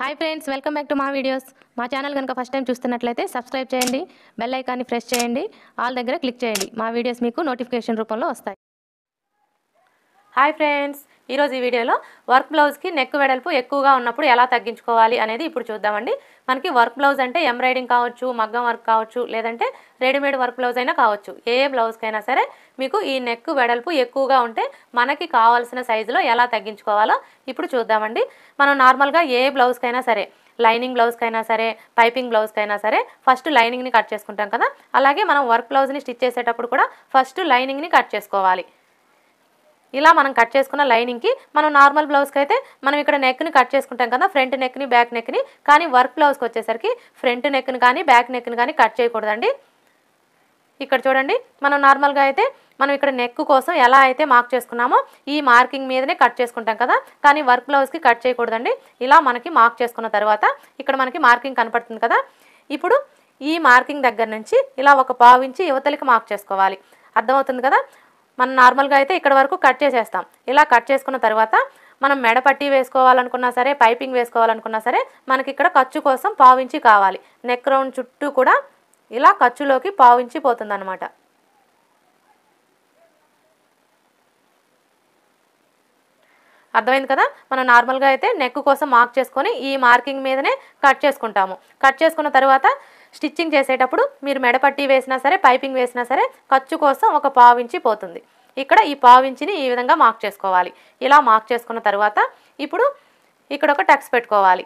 hi friends welcome back to మా videos మా channel కనుక ఫస్ట్ టైం చూస్తున్నట్లయితే సబ్స్క్రైబ్ చేయండి బెల్ ఐకాన్ని ప్రెస్ చేయండి ఆల్ దగ్గర క్లిక్ చేయండి మా వీడియోస్ మీకు నోటిఫికేషన్ రూపంలో వస్తాయి హాయ్ ఫ్రెండ్స్ ఈరోజు ఈ వీడియోలో వర్క్ బ్లౌజ్కి నెక్ వెడల్పు ఎక్కువగా ఉన్నప్పుడు ఎలా తగ్గించుకోవాలి అనేది ఇప్పుడు చూద్దామండి మనకి వర్క్ బ్లౌజ్ అంటే ఎంబ్రాయిడింగ్ కావచ్చు మగ్గం వర్క్ కావచ్చు లేదంటే రెడీమేడ్ వర్క్ బ్లౌజ్ అయినా కావచ్చు ఏ బ్లౌజ్కైనా సరే మీకు ఈ నెక్ వెడల్పు ఎక్కువగా ఉంటే మనకి కావాల్సిన సైజులో ఎలా తగ్గించుకోవాలో ఇప్పుడు చూద్దామండి మనం నార్మల్గా ఏ బ్లౌజ్కైనా సరే లైనింగ్ బ్లౌజ్కైనా సరే పైపింగ్ బ్లౌజ్కైనా సరే ఫస్ట్ లైనింగ్ని కట్ చేసుకుంటాం కదా అలాగే మనం వర్క్ బ్లౌజ్ని స్టిచ్ చేసేటప్పుడు కూడా ఫస్ట్ లైనింగ్ని కట్ చేసుకోవాలి ఇలా మనం కట్ చేసుకున్న లైనింగ్కి మనం నార్మల్ బ్లౌజ్కి అయితే మనం ఇక్కడ నెక్ని కట్ చేసుకుంటాం కదా ఫ్రంట్ నెక్ని బ్యాక్ నెక్ని కానీ వర్క్ బ్లౌజ్కి వచ్చేసరికి ఫ్రంట్ నెక్ని కానీ బ్యాక్ నెక్ని కానీ కట్ చేయకూడదండి ఇక్కడ చూడండి మనం నార్మల్గా అయితే మనం ఇక్కడ నెక్ కోసం ఎలా అయితే మార్క్ చేసుకున్నామో ఈ మార్కింగ్ మీదనే కట్ చేసుకుంటాం కదా కానీ వర్క్ బ్లౌజ్కి కట్ చేయకూడదండి ఇలా మనకి మార్క్ చేసుకున్న తర్వాత ఇక్కడ మనకి మార్కింగ్ కనపడుతుంది కదా ఇప్పుడు ఈ మార్కింగ్ దగ్గర నుంచి ఇలా ఒక పావించి యువతలకి మార్క్ చేసుకోవాలి అర్థమవుతుంది కదా మనం నార్మల్గా అయితే ఇక్కడ వరకు కట్ చేసేస్తాం ఇలా కట్ చేసుకున్న తర్వాత మనం మెడపట్టి వేసుకోవాలనుకున్నా సరే పైపింగ్ వేసుకోవాలనుకున్నా సరే మనకి ఇక్కడ ఖర్చు కోసం పావించి కావాలి నెక్ రౌండ్ చుట్టూ కూడా ఇలా ఖర్చులోకి పావించి పోతుందన్నమాట అర్థమైంది కదా మనం నార్మల్గా అయితే నెక్ కోసం మార్క్ చేసుకొని ఈ మార్కింగ్ మీదనే కట్ చేసుకుంటాము కట్ చేసుకున్న తర్వాత స్టిచ్చింగ్ చేసేటప్పుడు మీరు మెడపట్టి వేసినా సరే పైపింగ్ వేసినా సరే ఖర్చు కోసం ఒక పావించి పోతుంది ఇక్కడ ఈ పావించిని ఈ విధంగా మార్క్ చేసుకోవాలి ఇలా మార్క్ చేసుకున్న తర్వాత ఇప్పుడు ఇక్కడ ఒక టక్స్ పెట్టుకోవాలి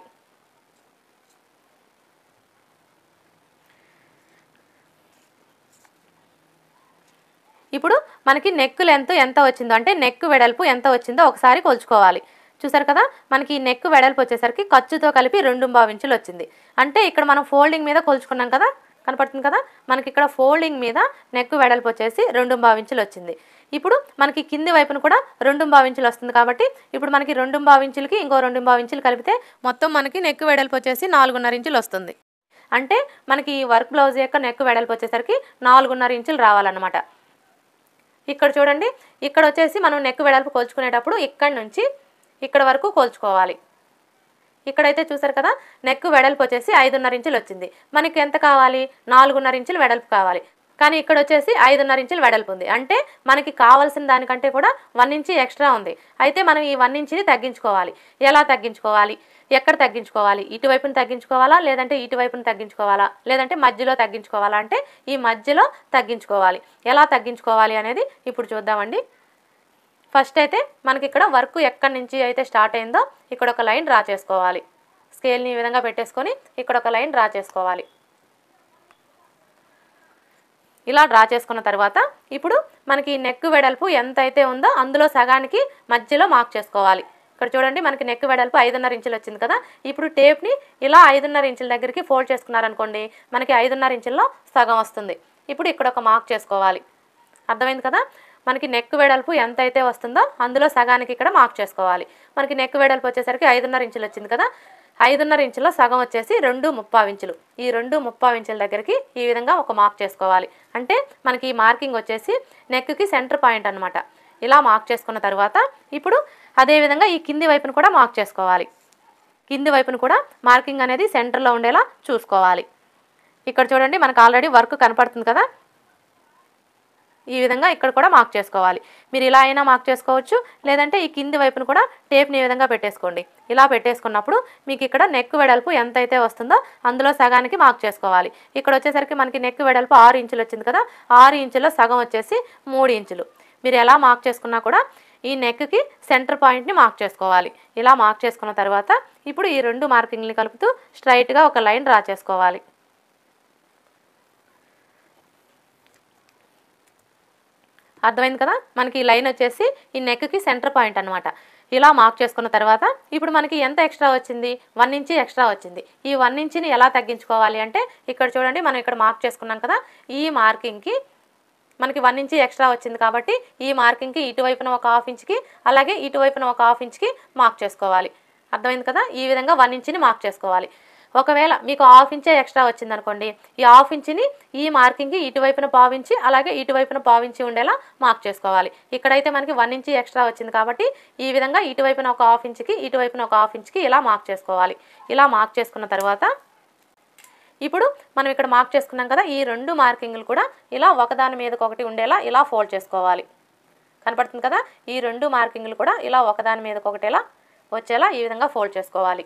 ఇప్పుడు మనకి నెక్ లెంత్ ఎంత వచ్చిందో అంటే నెక్ వెడల్పు ఎంత వచ్చిందో ఒకసారి కొలుచుకోవాలి చూసారు కదా మనకి ఈ నెక్ వెడల్పు వచ్చేసరికి ఖర్చుతో కలిపి రెండు ఇంచులు వచ్చింది అంటే ఇక్కడ మనం ఫోల్డింగ్ మీద కొలుచుకున్నాం కదా కనపడుతుంది కదా మనకి ఇక్కడ ఫోల్డింగ్ మీద నెక్ వెడల్పు వచ్చేసి రెండు ఇంచులు వచ్చింది ఇప్పుడు మనకి కింది వైపున కూడా రెండు ఇంచులు వస్తుంది కాబట్టి ఇప్పుడు మనకి రెండు ఇంచులకి ఇంకో రెండు ఇంచులు కలిపితే మొత్తం మనకి నెక్ వెడల్పు వచ్చేసి నాలుగున్నర ఇంచులు వస్తుంది అంటే మనకి ఈ వర్క్ బ్లౌజ్ యొక్క నెక్ వెడల్పు వచ్చేసరికి నాలుగున్నర ఇంచులు రావాలన్నమాట ఇక్కడ చూడండి ఇక్కడ వచ్చేసి మనం నెక్ వెడల్పు కోల్చుకునేటప్పుడు ఇక్కడ నుంచి ఇక్కడ వరకు కోల్చుకోవాలి ఇక్కడైతే చూసారు కదా నెక్ వెడల్పు వచ్చేసి ఐదున్నర ఇంచులు వచ్చింది మనకి ఎంత కావాలి నాలుగున్నర ఇంచులు వెడల్పు కావాలి కానీ ఇక్కడ వచ్చేసి ఐదున్నర ఇంచులు వెడల్పు ఉంది అంటే మనకి కావాల్సిన దానికంటే కూడా వన్ ఇంచి ఎక్స్ట్రా ఉంది అయితే మనం ఈ వన్ ఇంచిని తగ్గించుకోవాలి ఎలా తగ్గించుకోవాలి ఎక్కడ తగ్గించుకోవాలి ఇటువైపుని తగ్గించుకోవాలా లేదంటే ఇటువైపుని తగ్గించుకోవాలా లేదంటే మధ్యలో తగ్గించుకోవాలా అంటే ఈ మధ్యలో తగ్గించుకోవాలి ఎలా తగ్గించుకోవాలి అనేది ఇప్పుడు చూద్దామండి ఫస్ట్ అయితే మనకి ఇక్కడ వర్క్ ఎక్కడి నుంచి అయితే స్టార్ట్ అయిందో ఇక్కడ ఒక లైన్ డ్రా చేసుకోవాలి స్కేల్ని ఈ విధంగా పెట్టేసుకొని ఇక్కడ ఒక లైన్ డ్రా చేసుకోవాలి ఇలా డ్రా చేసుకున్న తర్వాత ఇప్పుడు మనకి నెక్ వెడల్పు ఎంత అయితే ఉందో అందులో సగానికి మధ్యలో మార్క్ చేసుకోవాలి ఇక్కడ చూడండి మనకి నెక్ వెడల్పు ఐదున్నర ఇంచులు వచ్చింది కదా ఇప్పుడు టేప్ని ఇలా ఐదున్నర ఇంచుల దగ్గరికి ఫోల్డ్ చేసుకున్నారనుకోండి మనకి ఐదున్నర ఇంచుల్లో సగం వస్తుంది ఇప్పుడు ఇక్కడ ఒక మార్క్ చేసుకోవాలి అర్థమైంది కదా మనకి నెక్ వెడల్పు ఎంత అయితే వస్తుందో అందులో సగానికి ఇక్కడ మార్క్ చేసుకోవాలి మనకి నెక్ వెడల్పు వచ్చేసరికి ఐదున్నర ఇంచులు వచ్చింది కదా ఐదున్నర ఇంచులో సగం వచ్చేసి రెండు ముప్పా ఇంచులు ఈ రెండు ముప్పా ఇంచుల దగ్గరికి ఈ విధంగా ఒక మార్క్ చేసుకోవాలి అంటే మనకి ఈ మార్కింగ్ వచ్చేసి నెక్కి సెంటర్ పాయింట్ అనమాట ఇలా మార్క్ చేసుకున్న తర్వాత ఇప్పుడు అదేవిధంగా ఈ కింది వైపును కూడా మార్క్ చేసుకోవాలి కింది వైపును కూడా మార్కింగ్ అనేది సెంటర్లో ఉండేలా చూసుకోవాలి ఇక్కడ చూడండి మనకు ఆల్రెడీ వర్క్ కనపడుతుంది కదా ఈ విధంగా ఇక్కడ కూడా మార్క్ చేసుకోవాలి మీరు ఇలా అయినా మార్క్ చేసుకోవచ్చు లేదంటే ఈ కింది వైపును కూడా టేప్ని ఈ విధంగా పెట్టేసుకోండి ఇలా పెట్టేసుకున్నప్పుడు మీకు ఇక్కడ నెక్ వెడల్పు ఎంత అయితే వస్తుందో అందులో సగానికి మార్క్ చేసుకోవాలి ఇక్కడ వచ్చేసరికి మనకి నెక్ వెడల్పు ఆరు ఇంచులు వచ్చింది కదా ఆరు ఇంచులో సగం వచ్చేసి మూడు ఇంచులు మీరు ఎలా మార్క్ చేసుకున్నా కూడా ఈ నెక్కి సెంటర్ పాయింట్ని మార్క్ చేసుకోవాలి ఇలా మార్క్ చేసుకున్న తర్వాత ఇప్పుడు ఈ రెండు మార్కింగ్ని కలుపుతూ స్ట్రైట్గా ఒక లైన్ డ్రా చేసుకోవాలి అర్థమైంది కదా మనకి ఈ లైన్ వచ్చేసి ఈ నెక్కి సెంటర్ పాయింట్ అనమాట ఇలా మార్క్ చేసుకున్న తర్వాత ఇప్పుడు మనకి ఎంత ఎక్స్ట్రా వచ్చింది వన్ ఇంచి ఎక్స్ట్రా వచ్చింది ఈ వన్ ఇంచిని ఎలా తగ్గించుకోవాలి అంటే ఇక్కడ చూడండి మనం ఇక్కడ మార్క్ చేసుకున్నాం కదా ఈ మార్కింగ్కి మనకి వన్ ఇంచి ఎక్స్ట్రా వచ్చింది కాబట్టి ఈ మార్కింగ్కి ఇటువైపున ఒక హాఫ్ ఇంచ్కి అలాగే ఇటువైపున ఒక హాఫ్ ఇంచ్కి మార్క్ చేసుకోవాలి అర్థమైంది కదా ఈ విధంగా వన్ ఇంచిని మార్క్ చేసుకోవాలి ఒకవేళ మీకు హాఫ్ ఇంచే ఎక్స్ట్రా వచ్చింది అనుకోండి ఈ హాఫ్ ఇంచ్ని ఈ మార్కింగ్కి ఇటువైపున పావించి అలాగే ఇటువైపున పావించి ఉండేలా మార్క్ చేసుకోవాలి ఇక్కడైతే మనకి వన్ ఇంచి ఎక్స్ట్రా వచ్చింది కాబట్టి ఈ విధంగా ఇటువైపున ఒక హాఫ్ ఇంచ్కి ఇటువైపున ఒక హాఫ్ ఇంచ్కి ఇలా మార్క్ చేసుకోవాలి ఇలా మార్క్ చేసుకున్న తర్వాత ఇప్పుడు మనం ఇక్కడ మార్క్ చేసుకున్నాం కదా ఈ రెండు మార్కింగ్లు కూడా ఇలా ఒకదాని మీదకొకటి ఉండేలా ఇలా ఫోల్డ్ చేసుకోవాలి కనపడుతుంది కదా ఈ రెండు మార్కింగ్లు కూడా ఇలా ఒకదాని ఒకటి ఇలా వచ్చేలా ఈ విధంగా ఫోల్డ్ చేసుకోవాలి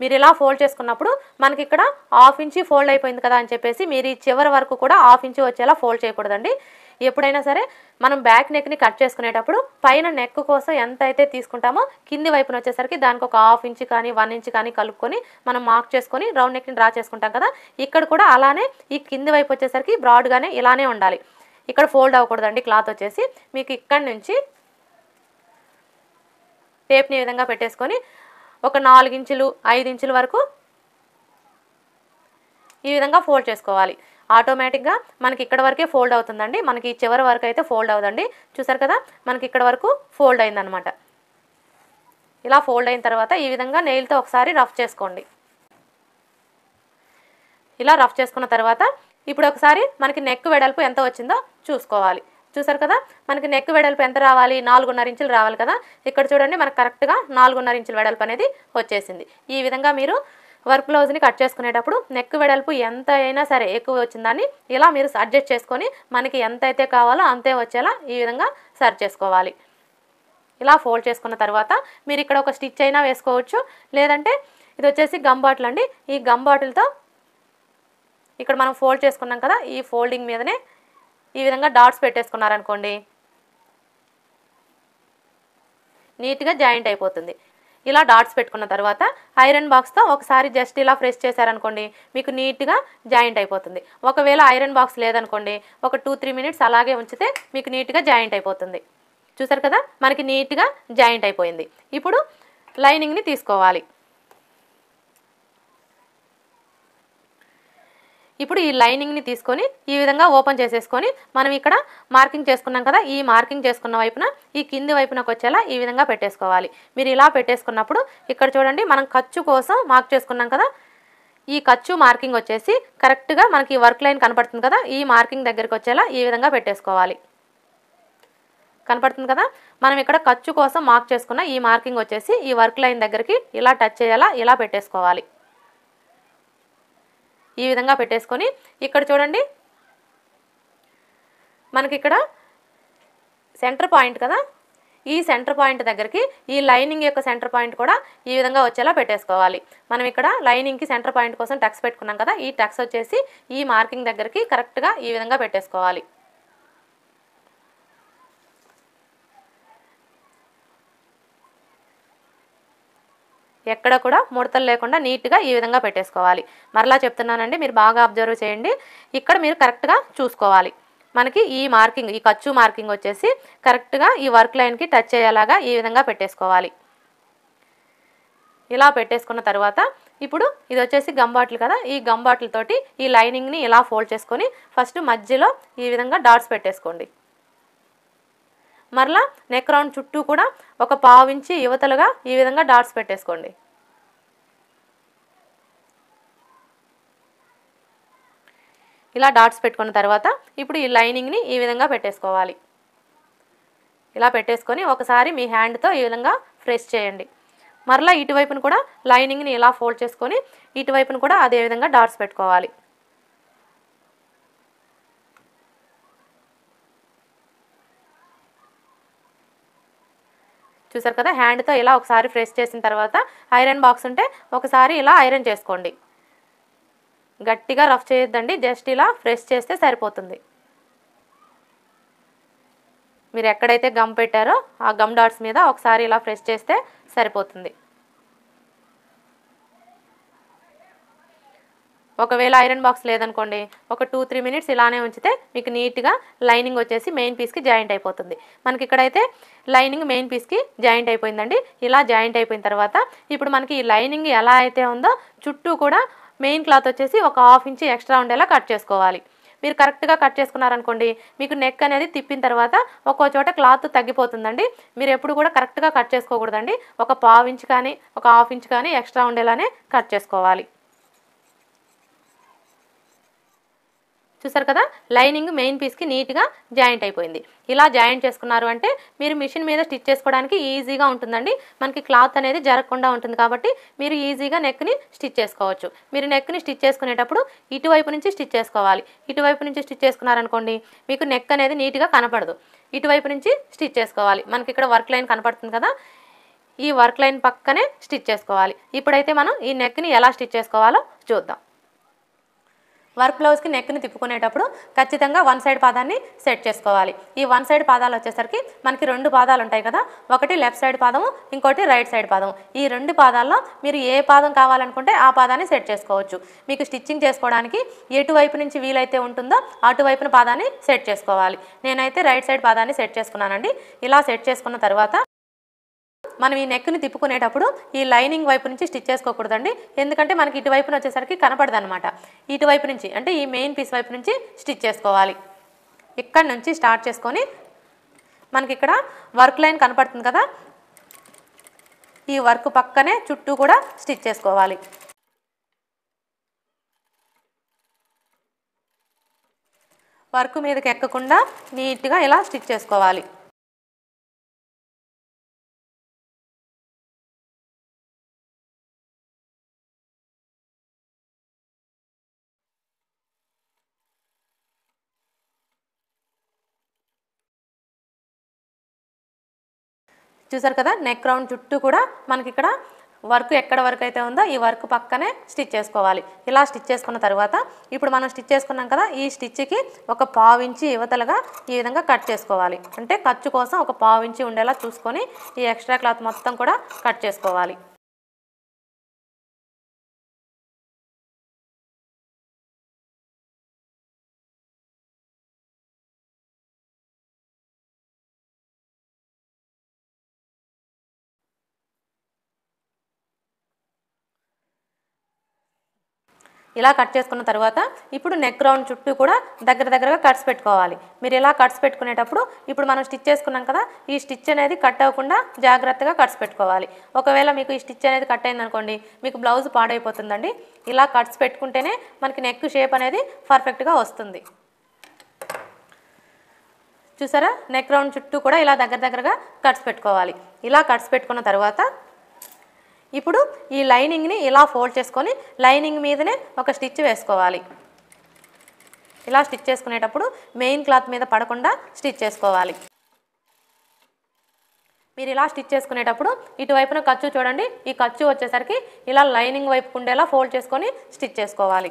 మీరు ఇలా ఫోల్డ్ చేసుకున్నప్పుడు మనకి ఇక్కడ హాఫ్ ఇంచి ఫోల్డ్ అయిపోయింది కదా అని చెప్పేసి మీరు ఈ చివరి వరకు కూడా హాఫ్ ఇంచి వచ్చేలా ఫోల్డ్ చేయకూడదండి ఎప్పుడైనా సరే మనం బ్యాక్ నెక్ని కట్ చేసుకునేటప్పుడు పైన నెక్ కోసం ఎంత అయితే తీసుకుంటామో కింది వైపున వచ్చేసరికి దానికి ఒక హాఫ్ ఇంచ్ కానీ వన్ ఇంచ్ కానీ కలుపుకొని మనం మార్క్ చేసుకొని రౌండ్ నెక్ని డ్రా చేసుకుంటాం కదా ఇక్కడ కూడా అలానే ఈ కింది వైపు వచ్చేసరికి బ్రాడ్గానే ఇలానే ఉండాలి ఇక్కడ ఫోల్డ్ అవ్వకూడదండి క్లాత్ వచ్చేసి మీకు ఇక్కడ నుంచి టేప్ని ఈ విధంగా పెట్టేసుకొని ఒక నాలుగించులు ఇంచుల వరకు ఈ విధంగా ఫోల్డ్ చేసుకోవాలి ఆటోమేటిక్గా మనకి ఇక్కడ వరకే ఫోల్డ్ అవుతుందండి మనకి చివరి వరకు అయితే ఫోల్డ్ అవుదండి చూసారు కదా మనకి ఇక్కడ వరకు ఫోల్డ్ అయిందనమాట ఇలా ఫోల్డ్ అయిన తర్వాత ఈ విధంగా నెయిల్తో ఒకసారి రఫ్ చేసుకోండి ఇలా రఫ్ చేసుకున్న తర్వాత ఇప్పుడు ఒకసారి మనకి నెక్ వెడల్పు ఎంత వచ్చిందో చూసుకోవాలి చూసారు కదా మనకి నెక్ వెడల్పు ఎంత రావాలి నాలుగున్నర ఇంచులు రావాలి కదా ఇక్కడ చూడండి మనకు కరెక్ట్గా నాలుగున్నర ఇంచులు వెడల్పు అనేది వచ్చేసింది ఈ విధంగా మీరు వర్క్ బ్లౌజ్ని కట్ చేసుకునేటప్పుడు నెక్ వెడల్పు ఎంత అయినా సరే ఎక్కువ వచ్చిందని ఇలా మీరు అడ్జస్ట్ చేసుకొని మనకి ఎంత అయితే కావాలో అంతే వచ్చేలా ఈ విధంగా సర్చ్ చేసుకోవాలి ఇలా ఫోల్డ్ చేసుకున్న తర్వాత మీరు ఇక్కడ ఒక స్టిచ్ అయినా వేసుకోవచ్చు లేదంటే ఇది వచ్చేసి గమ్ బాటిల్ అండి ఈ గమ్ బాటిల్తో ఇక్కడ మనం ఫోల్డ్ చేసుకున్నాం కదా ఈ ఫోల్డింగ్ మీదనే ఈ విధంగా డాట్స్ పెట్టేసుకున్నారనుకోండి నీట్గా జాయింట్ అయిపోతుంది ఇలా డాట్స్ పెట్టుకున్న తర్వాత ఐరన్ బాక్స్తో ఒకసారి జస్ట్ ఇలా ప్రెస్ చేశారనుకోండి మీకు నీట్గా జాయింట్ అయిపోతుంది ఒకవేళ ఐరన్ బాక్స్ లేదనుకోండి ఒక టూ త్రీ మినిట్స్ అలాగే ఉంచితే మీకు నీట్గా జాయింట్ అయిపోతుంది చూసారు కదా మనకి నీట్గా జాయింట్ అయిపోయింది ఇప్పుడు లైనింగ్ని తీసుకోవాలి ఇప్పుడు ఈ లైనింగ్ని తీసుకొని ఈ విధంగా ఓపెన్ చేసేసుకొని మనం ఇక్కడ మార్కింగ్ చేసుకున్నాం కదా ఈ మార్కింగ్ చేసుకున్న వైపున ఈ కింది వైపునకు వచ్చేలా ఈ విధంగా పెట్టేసుకోవాలి మీరు ఇలా పెట్టేసుకున్నప్పుడు ఇక్కడ చూడండి మనం ఖర్చు కోసం మార్క్ చేసుకున్నాం కదా ఈ ఖర్చు మార్కింగ్ వచ్చేసి కరెక్ట్గా మనకి వర్క్ లైన్ కనపడుతుంది కదా ఈ మార్కింగ్ దగ్గరికి వచ్చేలా ఈ విధంగా పెట్టేసుకోవాలి కనపడుతుంది కదా మనం ఇక్కడ ఖర్చు కోసం మార్క్ చేసుకున్న ఈ మార్కింగ్ వచ్చేసి ఈ వర్క్ లైన్ దగ్గరికి ఇలా టచ్ చేయాలా ఇలా పెట్టేసుకోవాలి ఈ విధంగా పెట్టేసుకొని ఇక్కడ చూడండి మనకి ఇక్కడ సెంటర్ పాయింట్ కదా ఈ సెంటర్ పాయింట్ దగ్గరికి ఈ లైనింగ్ యొక్క సెంటర్ పాయింట్ కూడా ఈ విధంగా వచ్చేలా పెట్టేసుకోవాలి మనం ఇక్కడ లైనింగ్కి సెంటర్ పాయింట్ కోసం టెక్స్ పెట్టుకున్నాం కదా ఈ టెక్స్ వచ్చేసి ఈ మార్కింగ్ దగ్గరికి కరెక్ట్గా ఈ విధంగా పెట్టేసుకోవాలి ఎక్కడ కూడా ముడతలు లేకుండా నీట్గా ఈ విధంగా పెట్టేసుకోవాలి మరలా చెప్తున్నానండి మీరు బాగా అబ్జర్వ్ చేయండి ఇక్కడ మీరు కరెక్ట్గా చూసుకోవాలి మనకి ఈ మార్కింగ్ ఈ ఖర్చు మార్కింగ్ వచ్చేసి కరెక్ట్గా ఈ వర్క్ లైన్కి టచ్ అయ్యేలాగా ఈ విధంగా పెట్టేసుకోవాలి ఇలా పెట్టేసుకున్న తర్వాత ఇప్పుడు ఇది వచ్చేసి గంబాట్లు కదా ఈ గంబాట్లతోటి ఈ లైనింగ్ని ఇలా ఫోల్డ్ చేసుకొని ఫస్ట్ మధ్యలో ఈ విధంగా డాట్స్ పెట్టేసుకోండి మరలా నెక్ రౌండ్ చుట్టూ కూడా ఒక పావించి యువతలుగా ఈ విధంగా డాట్స్ పెట్టేసుకోండి ఇలా డాట్స్ పెట్టుకున్న తర్వాత ఇప్పుడు ఈ లైనింగ్ని ఈ విధంగా పెట్టేసుకోవాలి ఇలా పెట్టేసుకొని ఒకసారి మీ హ్యాండ్తో ఈ విధంగా ప్రెస్ చేయండి మరలా ఇటువైపును కూడా లైనింగ్ని ఇలా ఫోల్డ్ చేసుకొని ఇటువైపును కూడా అదేవిధంగా డాట్స్ పెట్టుకోవాలి చూసారు కదా హ్యాండ్తో ఇలా ఒకసారి ప్రెస్ చేసిన తర్వాత ఐరన్ బాక్స్ ఉంటే ఒకసారి ఇలా ఐరన్ చేసుకోండి గట్టిగా రఫ్ చేయొద్దండి జస్ట్ ఇలా ఫ్రెష్ చేస్తే సరిపోతుంది మీరు ఎక్కడైతే గమ్ పెట్టారో ఆ గమ్ డాట్స్ మీద ఒకసారి ఇలా ఫ్రెష్ చేస్తే సరిపోతుంది ఒకవేళ ఐరన్ బాక్స్ లేదనుకోండి ఒక టూ త్రీ మినిట్స్ ఇలానే ఉంచితే మీకు నీట్గా లైనింగ్ వచ్చేసి మెయిన్ పీస్కి జాయింట్ అయిపోతుంది మనకి ఇక్కడైతే లైనింగ్ మెయిన్ పీస్కి జాయింట్ అయిపోయిందండి ఇలా జాయింట్ అయిపోయిన తర్వాత ఇప్పుడు మనకి ఈ లైనింగ్ ఎలా అయితే ఉందో చుట్టూ కూడా మెయిన్ క్లాత్ వచ్చేసి ఒక హాఫ్ ఇంచ్ ఎక్స్ట్రా ఉండేలా కట్ చేసుకోవాలి మీరు కరెక్ట్గా కట్ చేసుకున్నారనుకోండి మీకు నెక్ అనేది తిప్పిన తర్వాత ఒక్కో చోట క్లాత్ తగ్గిపోతుందండి మీరు ఎప్పుడు కూడా కరెక్ట్గా కట్ చేసుకోకూడదండి ఒక పావు ఇంచ్ కానీ ఒక హాఫ్ ఇంచ్ కానీ ఎక్స్ట్రా ఉండేలానే కట్ చేసుకోవాలి చూసారు కదా లైనింగ్ మెయిన్ పీస్కి నీట్గా జాయింట్ అయిపోయింది ఇలా జాయింట్ చేసుకున్నారు అంటే మీరు మిషన్ మీద స్టిచ్ చేసుకోవడానికి ఈజీగా ఉంటుందండి మనకి క్లాత్ అనేది జరగకుండా ఉంటుంది కాబట్టి మీరు ఈజీగా నెక్ని స్టిచ్ చేసుకోవచ్చు మీరు నెక్ని స్టిచ్ చేసుకునేటప్పుడు ఇటువైపు నుంచి స్టిచ్ చేసుకోవాలి ఇటువైపు నుంచి స్టిచ్ చేసుకున్నారనుకోండి మీకు నెక్ అనేది నీట్గా కనపడదు ఇటువైపు నుంచి స్టిచ్ చేసుకోవాలి మనకి ఇక్కడ వర్క్ లైన్ కనపడుతుంది కదా ఈ వర్క్ లైన్ పక్కనే స్టిచ్ చేసుకోవాలి ఇప్పుడైతే మనం ఈ నెక్ని ఎలా స్టిచ్ చేసుకోవాలో చూద్దాం వర్క్ బ్లౌజ్కి నెక్ని తిప్పుకునేటప్పుడు ఖచ్చితంగా వన్ సైడ్ పాదాన్ని సెట్ చేసుకోవాలి ఈ వన్ సైడ్ పాదాలు వచ్చేసరికి మనకి రెండు పాదాలు ఉంటాయి కదా ఒకటి లెఫ్ట్ సైడ్ పాదము ఇంకోటి రైట్ సైడ్ పాదము ఈ రెండు పాదాల్లో మీరు ఏ పాదం కావాలనుకుంటే ఆ పాదాన్ని సెట్ చేసుకోవచ్చు మీకు స్టిచ్చింగ్ చేసుకోవడానికి ఎటువైపు నుంచి వీలైతే ఉంటుందో అటువైపున పాదాన్ని సెట్ చేసుకోవాలి నేనైతే రైట్ సైడ్ పాదాన్ని సెట్ చేసుకున్నానండి ఇలా సెట్ చేసుకున్న తర్వాత మనం ఈ నెక్ని తిప్పుకునేటప్పుడు ఈ లైనింగ్ వైపు నుంచి స్టిచ్ చేసుకోకూడదండి ఎందుకంటే మనకి ఇటువైపున వచ్చేసరికి కనపడదు అనమాట ఇటువైపు నుంచి అంటే ఈ మెయిన్ పీస్ వైపు నుంచి స్టిచ్ చేసుకోవాలి ఇక్కడ నుంచి స్టార్ట్ చేసుకొని మనకి ఇక్కడ వర్క్ లైన్ కనపడుతుంది కదా ఈ వర్క్ పక్కనే చుట్టూ కూడా స్టిచ్ చేసుకోవాలి వర్క్ మీదకి ఎక్కకుండా నీట్గా ఇలా స్టిచ్ చేసుకోవాలి చూసారు కదా నెక్ రౌండ్ చుట్టూ కూడా మనకి ఇక్కడ వర్క్ ఎక్కడ వరకు అయితే ఉందో ఈ వర్క్ పక్కనే స్టిచ్ చేసుకోవాలి ఇలా స్టిచ్ చేసుకున్న తర్వాత ఇప్పుడు మనం స్టిచ్ చేసుకున్నాం కదా ఈ స్టిచ్కి ఒక పావించి యువతలుగా ఈ విధంగా కట్ చేసుకోవాలి అంటే ఖర్చు కోసం ఒక పావించి ఉండేలా చూసుకొని ఈ ఎక్స్ట్రా క్లాత్ మొత్తం కూడా కట్ చేసుకోవాలి ఇలా కట్ చేసుకున్న తర్వాత ఇప్పుడు నెక్ రౌండ్ చుట్టూ కూడా దగ్గర దగ్గరగా కట్స్ పెట్టుకోవాలి మీరు ఇలా కట్స్ పెట్టుకునేటప్పుడు ఇప్పుడు మనం స్టిచ్ చేసుకున్నాం కదా ఈ స్టిచ్ అనేది కట్ అవ్వకుండా జాగ్రత్తగా కట్స్ పెట్టుకోవాలి ఒకవేళ మీకు ఈ స్టిచ్ అనేది కట్ అయిందనుకోండి మీకు బ్లౌజ్ పాడైపోతుందండి ఇలా కట్స్ పెట్టుకుంటేనే మనకి నెక్ షేప్ అనేది పర్ఫెక్ట్గా వస్తుంది చూసారా నెక్ రౌండ్ చుట్టూ కూడా ఇలా దగ్గర దగ్గరగా కట్స్ పెట్టుకోవాలి ఇలా కట్స్ పెట్టుకున్న తర్వాత ఇప్పుడు ఈ లైనింగ్ని ఇలా ఫోల్డ్ చేసుకొని లైనింగ్ మీదనే ఒక స్టిచ్ వేసుకోవాలి ఇలా స్టిచ్ చేసుకునేటప్పుడు మెయిన్ క్లాత్ మీద పడకుండా స్టిచ్ చేసుకోవాలి మీరు ఇలా స్టిచ్ చేసుకునేటప్పుడు ఇటువైపున ఖర్చు చూడండి ఈ ఖర్చు వచ్చేసరికి ఇలా లైనింగ్ వైపు ఉండేలా ఫోల్డ్ చేసుకొని స్టిచ్ చేసుకోవాలి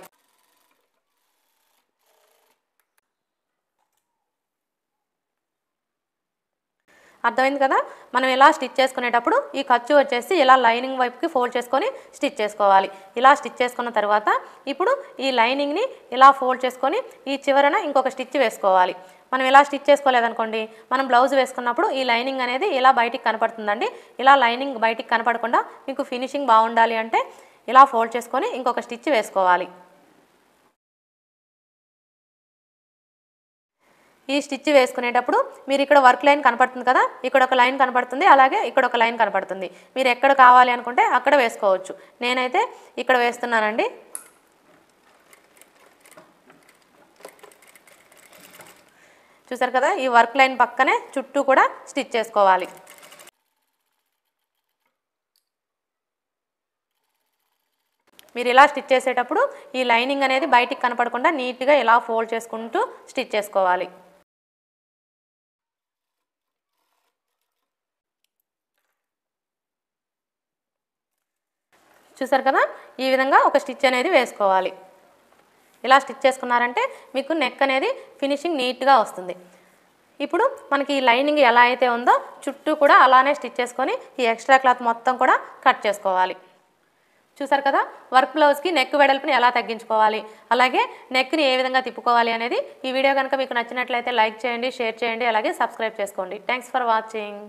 అర్థమైంది కదా మనం ఇలా స్టిచ్ చేసుకునేటప్పుడు ఈ ఖర్చు వచ్చేసి ఇలా లైనింగ్ వైపుకి ఫోల్డ్ చేసుకొని స్టిచ్ చేసుకోవాలి ఇలా స్టిచ్ చేసుకున్న తర్వాత ఇప్పుడు ఈ లైనింగ్ని ఇలా ఫోల్డ్ చేసుకొని ఈ చివరన ఇంకొక స్టిచ్ వేసుకోవాలి మనం ఇలా స్టిచ్ చేసుకోలేదనుకోండి మనం బ్లౌజ్ వేసుకున్నప్పుడు ఈ లైనింగ్ అనేది ఇలా బయటికి కనపడుతుందండి ఇలా లైనింగ్ బయటికి కనపడకుండా మీకు ఫినిషింగ్ బాగుండాలి అంటే ఇలా ఫోల్డ్ చేసుకొని ఇంకొక స్టిచ్ వేసుకోవాలి ఈ స్టిచ్ వేసుకునేటప్పుడు మీరు ఇక్కడ వర్క్ లైన్ కనపడుతుంది కదా ఇక్కడ ఒక లైన్ కనపడుతుంది అలాగే ఇక్కడ ఒక లైన్ కనపడుతుంది మీరు ఎక్కడ కావాలి అనుకుంటే అక్కడ వేసుకోవచ్చు నేనైతే ఇక్కడ వేస్తున్నానండి చూసారు కదా ఈ వర్క్ లైన్ పక్కనే చుట్టూ కూడా స్టిచ్ చేసుకోవాలి మీరు ఇలా స్టిచ్ చేసేటప్పుడు ఈ లైనింగ్ అనేది బయటికి కనపడకుండా నీట్గా ఇలా ఫోల్డ్ చేసుకుంటూ స్టిచ్ చేసుకోవాలి చూసారు కదా ఈ విధంగా ఒక స్టిచ్ అనేది వేసుకోవాలి ఇలా స్టిచ్ చేసుకున్నారంటే మీకు నెక్ అనేది ఫినిషింగ్ నీట్గా వస్తుంది ఇప్పుడు మనకి ఈ లైనింగ్ ఎలా అయితే ఉందో చుట్టూ కూడా అలానే స్టిచ్ చేసుకొని ఈ ఎక్స్ట్రా క్లాత్ మొత్తం కూడా కట్ చేసుకోవాలి చూసారు కదా వర్క్ బ్లౌజ్కి నెక్ వెడల్పుని ఎలా తగ్గించుకోవాలి అలాగే నెక్ని ఏ విధంగా తిప్పుకోవాలి అనేది ఈ వీడియో కనుక మీకు నచ్చినట్లయితే లైక్ చేయండి షేర్ చేయండి అలాగే సబ్స్క్రైబ్ చేసుకోండి థ్యాంక్స్ ఫర్ వాచింగ్